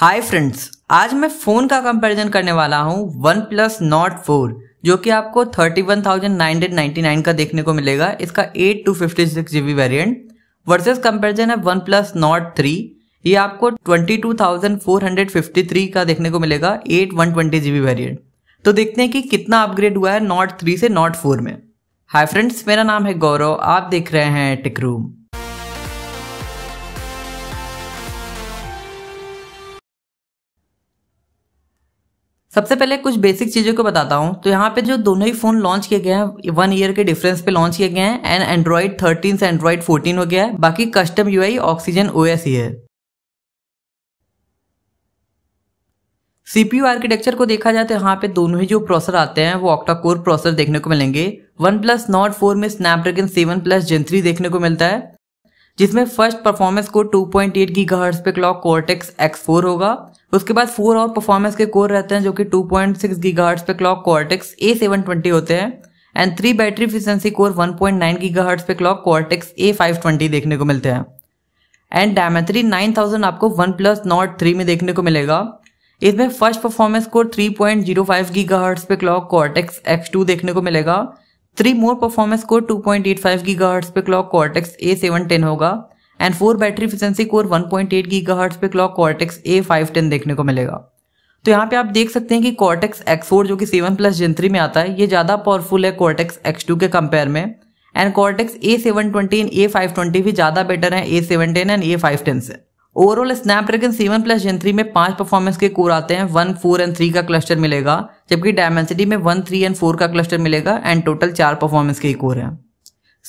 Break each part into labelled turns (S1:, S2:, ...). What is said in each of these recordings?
S1: hi friends आज मैं phone का कंपैरिजन करने वाला हूँ वन प्लस नॉट फोर जो कि आपको thirty one thousand nine hundred ninety nine का देखने को मिलेगा इसका eight two fifty six G B variant versus comparison है वन प्लस नॉट थ्री ये आपको थ्री का देखने को मिलेगा eight one twenty G B variant तो देखते हैं कि कितना अपग्रेड हुआ है नॉट थ्री से नॉट फोर में हाय फ्रेंड्स मेरा नाम है गौरव आप देख रहे हैं टिक रूम सबसे पहले कुछ बेसिक चीज़ों को बताता हूँ तो यहाँ पे जो दोनों ही फ़ोन लॉन्च किए गए हैं वन ईयर के डिफरेंस पे लॉन्च किए गए हैं एंड एंड्रॉइड 13 से एंड्रॉइड 14 हो गया है बाकी कस्टम यूआई ऑक्सीजन ओ ही है सीपीयू आर्किटेक्चर को देखा जाए तो यहाँ पे दोनों ही जो प्रोसेसर आते हैं वो ऑक्टा कोर प्रोसेसर देखने को मिलेंगे वन प्लस नॉट फोर में स्नैपड्रैगन सेवन प्लस थ्री देखने को मिलता है जिसमें फर्स्ट परफॉर्मेंस को 2.8 पॉइंट एट पे क्लॉक कोर्टेक्स एक्स फोर होगा उसके बाद फोर और परफॉर्मेंस के कोर रहते हैं जो कि 2.6 पॉइंट सिक्स पे clock Cortex A seven twenty होते हैं and three battery efficiency core 1.9 point nine पे clock Cortex A five twenty देखने को मिलते हैं एंड डायमेट्री नाइन थाउजेंड आपको वन प्लस नॉट थ्री में देखने को मिलेगा इसमें first performance core three point zero five पे क्लॉक कॉर्टेक्स टू देखने को मिलेगा three more performance core two point eight five पे क्लॉक कॉर्टेक्स टेन होगा and four battery efficiency core 1.8 point eight पे clock Cortex A five ten देखने को मिलेगा तो यहाँ पे आप देख सकते हैं कि कॉर्टेक्स एक्स फोर जो कि सेवन प्लस जेंथ्री में आता है ये ज़्यादा पावरफुल है कॉर्टेक्स एक्स टू के कंपेयर में and Cortex A seven twenty and A five twenty भी ज़्यादा बेटर है A seven ten and A five ten से overall Snapdragon seven plus three में पांच परफॉर्मेंस के कोर आते हैं वन फोर एंड थ्री का क्लस्टर मिलेगा जबकि डायमेंसिटी में वन थ्री एंड फोर का क्लस्टर मिलेगा एंड टोटल चार परफॉर्मेंस के कोर है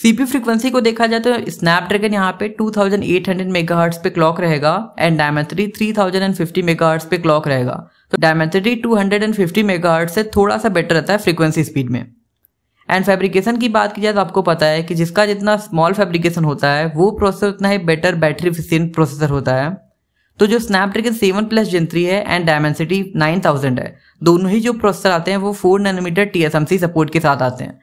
S1: सीपी फ्रीक्वेंसी को देखा जाए तो स्नैपड्रैगन यहाँ पे 2800 मेगाहर्ट्ज पे क्लॉक रहेगा एंड डायमेट्री 3050 मेगाहर्ट्ज पे क्लॉक रहेगा तो डायमेट्री 250 मेगाहर्ट्ज से थोड़ा सा बेटर रहता है फ्रीक्वेंसी स्पीड में एंड फैब्रिकेशन की बात की जाए तो आपको पता है कि जिसका जितना स्मॉल फैब्रिकेशन होता है वो प्रोसेसर उतना ही बेटर बैटरी एफिशिएंट प्रोसेसर होता है तो जो Snapdragon seven plus gen three है एंड डायमेंसिटी नाइन थाउजेंड है दोनों ही जो प्रोसेसर आते हैं वो फोर नैनोमीटर टी सपोर्ट के साथ आते हैं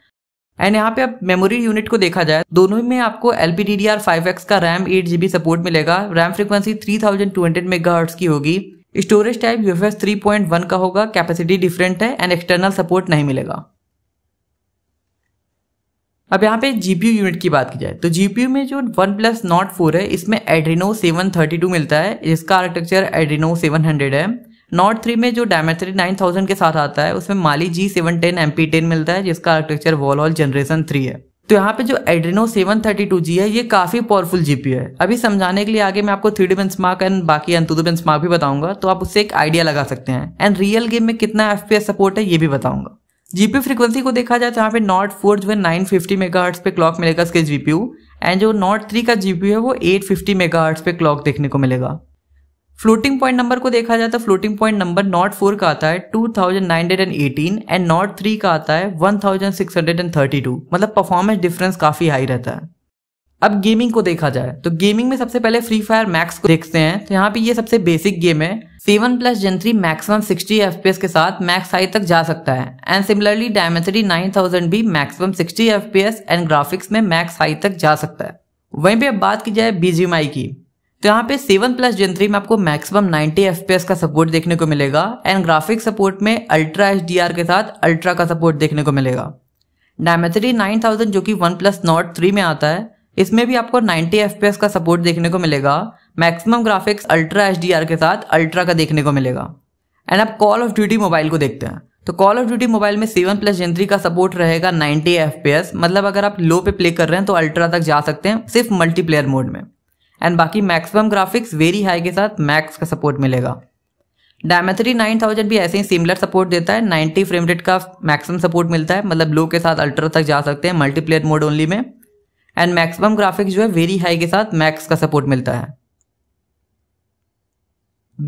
S1: एंड यहाँ पे आप मेमोरी यूनिट को देखा जाए दोनों में आपको L P D D R five X का रैम एट जीबी सपोर्ट मिलेगा RAM frequency three thousand two hundred mega की होगी storage type U F S three point one का होगा कैपेसिटी डिफरेंट है एंड एक्सटर्नल सपोर्ट नहीं मिलेगा अब यहाँ पे जीपीयू यूनिट की बात की जाए तो जीपीयू में जो वन प्लस नॉट फोर है इसमें एड्रीनो सेवन थर्टी टू मिलता है जिसका आर्किटेक्चर एड्रीनो सेवन हंड्रेड है नॉट थ्री में जो डायमेट्री नाइन थाउजेंड के साथ आता है उसमें Mali G seven ten M P ten मिलता है जिसका architecture Valhall generation three है तो यहाँ पे जो Adreno seven thirty two G है ये काफी पावरफुल जीपी है अभी समझाने के लिए आगे मैं आपको थ्री डी मार्क एंड बाकी अंतुदो बेंच मार्क भी बताऊंगा तो आप उससे एक आइडिया लगा सकते हैं एंड रियल गेम में कितना एफ पी एस सपोर्ट है ये भी बताऊंगा जीपी फ्रीक्वेंसी को देखा जाए तो यहाँ पे नॉट फोर जो है नाइन फिफ्टी मेगा पे क्लॉक मिलेगा इसके जीपीयू एंड जो नॉट थ्री का जीपीयू है वो एट फिफ्टी मेगा पे क्लॉक देखने को मिलेगा फ्लोटिंग पॉइंट नंबर को देखा जाए तो floating point number note four का आता है two thousand nine hundred and eighteen and note three का आता है one thousand six hundred and thirty two मतलब परफॉर्मेंस डिफरेंस काफ़ी हाई रहता है अब गेमिंग को देखा जाए तो गेमिंग में सबसे पहले फ्री फायर मैक्स को देखते हैं तो यहाँ पे ये सबसे बेसिक गेम है seven plus gen three maximum sixty F P S के साथ मैक्स हाई तक जा सकता है and similarly Dimensity nine thousand भी maximum sixty F P S and graphics में मैक्स हाई तक जा सकता है वहीं पे अब बात की जाए बीजीएमआई की तो यहाँ पे सेवन प्लस जेन में आपको मैक्सिमम 90 एफ का सपोर्ट देखने को मिलेगा एंड ग्राफिक सपोर्ट में अल्ट्रा एच के साथ अल्ट्रा का सपोर्ट देखने को मिलेगा नाइन 9000 जो कि वन प्लस नॉट थ्री में आता है इसमें भी आपको 90 एफ का सपोर्ट देखने को मिलेगा मैक्सिमम ग्राफिक्स अल्ट्रा एच के साथ अल्ट्रा का देखने को मिलेगा एंड आप कॉल ऑफ ड्यूटी मोबाइल को देखते हैं तो कॉल ऑफ ड्यूटी मोबाइल में सेवन प्लस जेंट्री का सपोर्ट रहेगा नाइनटी एफ मतलब अगर आप लो पे प्ले कर रहे हैं तो अल्ट्रा तक जा सकते हैं सिर्फ मल्टीप्लेयर मोड में एंड बाकी मैक्सिमम ग्राफिक्स वेरी हाई के साथ मैक्स का सपोर्ट मिलेगा डायमेथरी नाइन थाउजेंड भी ऐसे ही सिमिलर सपोर्ट देता है नाइन्टी फ्रेम रेट का मैक्सिमम सपोर्ट मिलता है मतलब लो के साथ अल्ट्रा तक जा सकते हैं मल्टीप्लेयर मोड ओनली में एंड मैक्सिमम ग्राफिक्स जो है वेरी हाई के साथ मैक्स का सपोर्ट मिलता है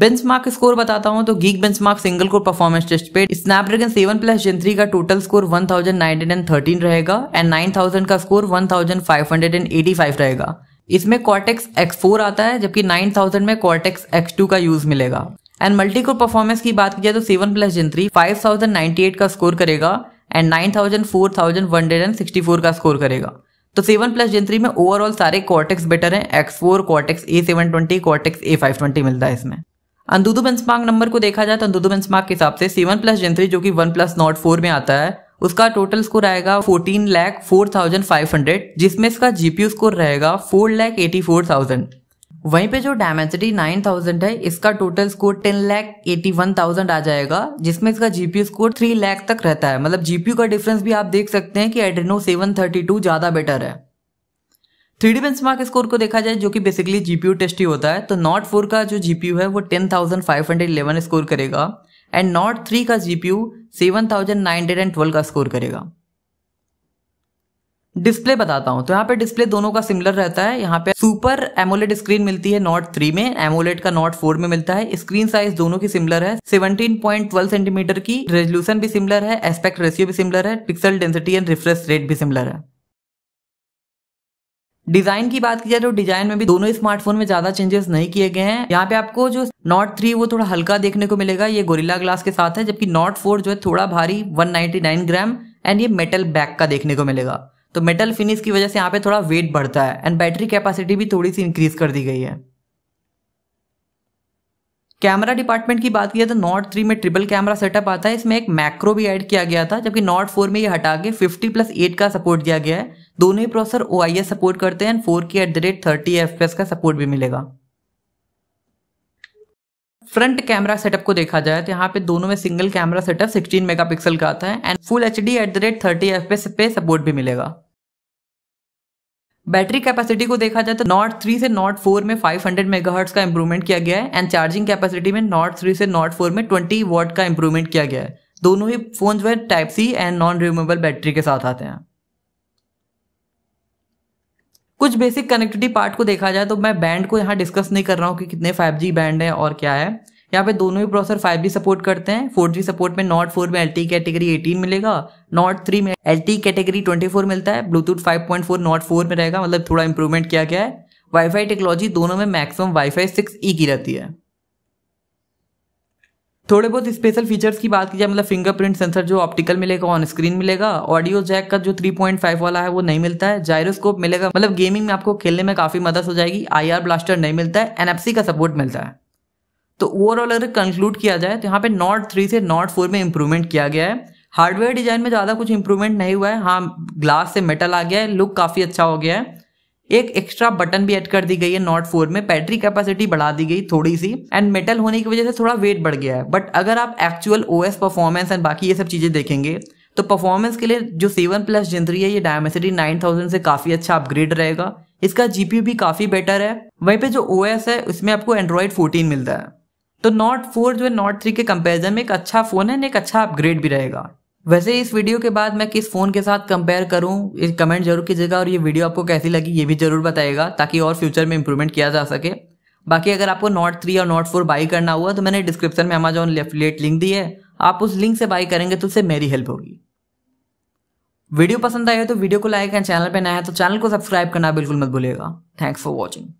S1: बेंचमार्क स्कोर बताता हूं तो Geek benchmark single core performance test पे स्नैपड्रैगन 7 प्लस जेन 3 का टोटल स्कोर 1913 रहेगा एंड 9000 का स्कोर 1585 रहेगा इसमें कॉर्टेक्स एक्स फोर आता है जबकि नाइन थाउजेंड में कॉर्टेक्स एक्स टू का यूज मिलेगा एंड मल्टी कोर परफॉर्मेंस की बात की जाए तो seven plus gen three five thousand ninety eight का स्कोर करेगा and nine thousand four thousand one hundred and sixty four का स्कोर करेगा तो सेवन प्लस जिन थ्री में ओवरऑल सारे कॉर्टेक्स बेटर हैं X four Cortex A seven twenty Cortex A five twenty मिलता है इसमें अंदुदू बेंचमार्क नंबर को देखा जाए तो अंदुदू बेंचमार्क के हिसाब से सेवन प्लस जेन जो कि वन प्लस नॉट फोर में आता है उसका टोटल स्कोर आएगा fourteen lakh four thousand five hundred जिसमें इसका जीपीयू स्कोर रहेगा four lakh eighty four thousand वहीं पे जो डायमेंसिटी थाउजेंड है इसका total score eighty lakh thousand आ जाएगा जिसमें इसका जीपीयू स्कोर थ्री लैख तक रहता है मतलब जीपीयू का डिफरेंस भी आप देख सकते हैं कि एड्रेनो टू ज़्यादा बेटर है थ्री डी बेंचमार्क स्कोर को देखा जाए जो कि बेसिकली जीपीयू टेस्ट ही होता है तो नॉट फोर का जो जीपीयू है वो ten thousand five hundred eleven score करेगा एंड नॉट थ्री का GPU seven thousand nine hundred and twelve का स्कोर करेगा डिस्प्ले बताता हूं तो यहाँ पे डिस्प्ले दोनों का सिमिलर रहता है यहाँ पे सुपर एमोलेट स्क्रीन मिलती है नॉट थ्री में एमोलेट का नॉट फोर में मिलता है स्क्रीन साइज दोनों की सिमिलर है सेवनटीन पॉइंट ट्वेल्व सेंटीमीटर की रेजोल्यूशन भी सिमिलर है एस्पेक्ट रेशियो भी सिमिलर है pixel density and refresh rate भी सिमिलर है डिजाइन की बात की जाए तो डिजाइन में भी दोनों स्मार्टफोन में ज्यादा चेंजेस नहीं किए गए हैं यहाँ पे आपको जो नॉट थ्री वो थोड़ा हल्का देखने को मिलेगा ये गोरिल्ला ग्लास के साथ है जबकि नॉट फोर जो है थोड़ा भारी 199 ग्राम एंड ये मेटल बैक का देखने को मिलेगा तो मेटल फिनिश की वजह से यहाँ पे थोड़ा वेट बढ़ता है एंड बैटरी कैपेसिटी भी थोड़ी सी इंक्रीज कर दी गई है कैमरा डिपार्टमेंट की बात की जाए तो नॉट थ्री में ट्रिपल कैमरा सेटअप आता है इसमें एक मैक्रो भी ऐड किया गया था जबकि नॉट फोर में ये हटा के 50 प्लस एट का सपोर्ट दिया गया है दोनों ही प्रोसेसर ओ सपोर्ट करते हैं four K at the rate thirty F का सपोर्ट भी मिलेगा फ्रंट कैमरा सेटअप को देखा जाए तो यहाँ पे दोनों में सिंगल कैमरा सेटअप 16 मेगापिक्सल का आता है and full H D at the rate thirty F पे सपोर्ट भी मिलेगा बैटरी कैपेसिटी को देखा जाए तो नॉट थ्री से नॉट फोर में 500 हंड्रेड मेगाहर्ट्स का इंप्रूवमेंट किया गया है एंड चार्जिंग कैपेसिटी में नॉट थ्री से नॉट फोर में ट्वेंटी वॉट का इंप्रूवमेंट किया गया है दोनों ही फोन जो है type C and non removable battery के साथ आते हैं कुछ बेसिक कनेक्टिविटी पार्ट को देखा जाए तो मैं बैंड को यहाँ डिस्कस नहीं कर रहा हूँ कि कितने फाइव बैंड है और क्या है यहाँ पे दोनों ही प्रोसेसर जी सपोर्ट करते हैं फोर जी सपोर्ट में नॉट फोर में एल कैटेगरी एटीन मिलेगा नॉट थ्री में एल कैटेगरी फोर मिलता है Bluetooth five point four note four में रहेगा मतलब थोड़ा इंप्रूवमेंट किया गया है वाईफाई टेक्नोलॉजी दोनों में मैक्सिमम वाईफाई ई की रहती है थोड़े बहुत स्पेशल फीचर्स की बात की जाए मतलब फिंगरप्रिंट सेंसर जो ऑप्टिकल मिलेगा ऑन स्क्रीन मिलेगा ऑडियो जैक का जो 3.5 वाला है वो नहीं मिलता है जायरोस्कोप मिलेगा मतलब गेमिंग में आपको खेलने में काफ़ी मदद हो जाएगी आर ब्लास्टर नहीं मिलता है एनएफसी का सपोर्ट मिलता है तो ओवरऑल अगर कंक्लूड किया जाए तो यहाँ पे नॉट थ्री से नॉट फोर में इंप्रूवमेंट किया गया है हार्डवेयर डिजाइन में ज़्यादा कुछ इंप्रूवमेंट नहीं हुआ है हाँ ग्लास से मेटल आ गया है लुक काफ़ी अच्छा हो गया है एक एक्स्ट्रा बटन भी ऐड कर दी गई है नॉट फोर में बैटरी कैपेसिटी बढ़ा दी गई थोड़ी सी एंड मेटल होने की वजह से थोड़ा वेट बढ़ गया है बट अगर आप actual O S performance and बाकी ये सब चीज़ें देखेंगे तो परफॉर्मेंस के लिए जो सेवन प्लस जिंदरी है ये डायमेसिटी नाइन थाउजेंड से काफ़ी अच्छा अपग्रेड रहेगा इसका जीपीयू भी काफ़ी बेटर है वहीं पे जो ओ एस है उसमें आपको एंड्रॉयड फोर्टीन मिलता है तो नॉट फोर जो है नॉट थ्री के कंपेरिजन में एक अच्छा फ़ोन है एक अच्छा अपग्रेड भी रहेगा वैसे इस वीडियो के बाद मैं किस फ़ोन के साथ कंपेयर करूं कमेंट जरूर कीजिएगा और ये वीडियो आपको कैसी लगी ये भी ज़रूर बताएगा ताकि और फ्यूचर में इंप्रूवमेंट किया जा सके बाकी अगर आपको नोट थ्री और नोट फोर बाई करना हुआ तो मैंने डिस्क्रिप्शन में अमेजोन लेफ्ट लिंक दी है आप उस लिंक से बाई करेंगे तो उससे मेरी हेल्प होगी वीडियो पसंद आए तो वीडियो को लाइक एंड चैनल पर नया है तो चैनल को सब्सक्राइब करना बिल्कुल मत भूलेगा थैंक्स फॉर वॉचिंग